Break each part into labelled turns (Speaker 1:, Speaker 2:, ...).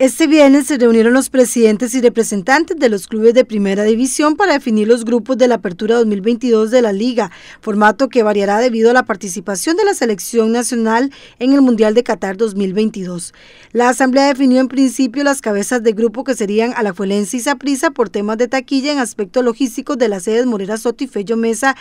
Speaker 1: Este viernes se reunieron los presidentes y representantes de los clubes de primera división para definir los grupos de la apertura 2022 de la liga, formato que variará debido a la participación de la selección nacional en el Mundial de Qatar 2022. La asamblea definió en principio las cabezas de grupo que serían Alajuelense y Saprissa por temas de taquilla en aspectos logísticos de las sedes Morera Soto y Fello Mesa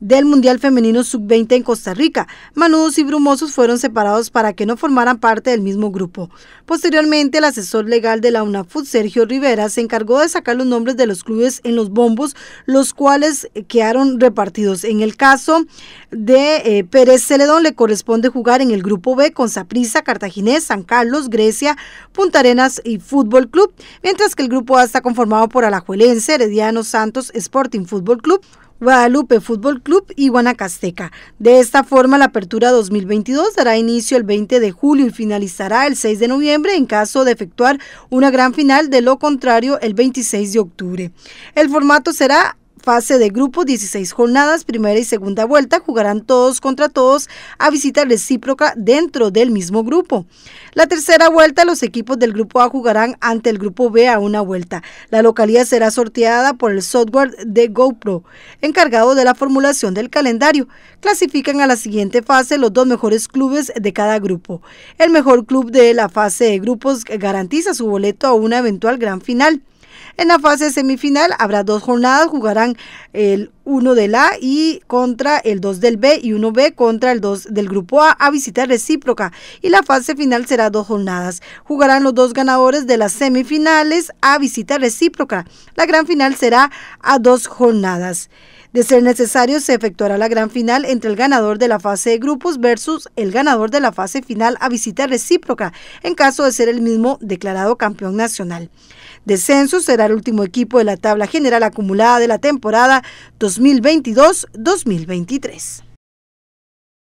Speaker 1: del Mundial Femenino Sub-20 en Costa Rica. Manudos y Brumosos fueron separados para que no formaran parte del mismo grupo. Posteriormente, el asesor legal de la UNAFUT, Sergio Rivera, se encargó de sacar los nombres de los clubes en los bombos, los cuales eh, quedaron repartidos. En el caso de eh, Pérez Celedón, le corresponde jugar en el grupo B con Saprissa, Cartaginés, San Carlos, Grecia, Punta Arenas y Fútbol Club, mientras que el grupo A está conformado por Alajuelense, Herediano, Santos, Sporting Fútbol Club, Guadalupe Fútbol Club y Guanacasteca. De esta forma, la apertura 2022 dará inicio el 20 de julio y finalizará el 6 de noviembre en caso de efectuar una gran final, de lo contrario el 26 de octubre. El formato será fase de grupo, 16 jornadas, primera y segunda vuelta, jugarán todos contra todos a visita recíproca dentro del mismo grupo. La tercera vuelta, los equipos del grupo A jugarán ante el grupo B a una vuelta. La localidad será sorteada por el software de GoPro, encargado de la formulación del calendario. Clasifican a la siguiente fase los dos mejores clubes de cada grupo. El mejor club de la fase de grupos garantiza su boleto a una eventual gran final. En la fase semifinal habrá dos jornadas, jugarán el uno del A y contra el 2 del B y 1B contra el 2 del grupo A a visita recíproca y la fase final será dos jornadas. Jugarán los dos ganadores de las semifinales a visita recíproca. La gran final será a dos jornadas. De ser necesario, se efectuará la gran final entre el ganador de la fase de grupos versus el ganador de la fase final a visita recíproca, en caso de ser el mismo declarado campeón nacional. Descenso será el último equipo de la tabla general acumulada de la temporada 2022-2023.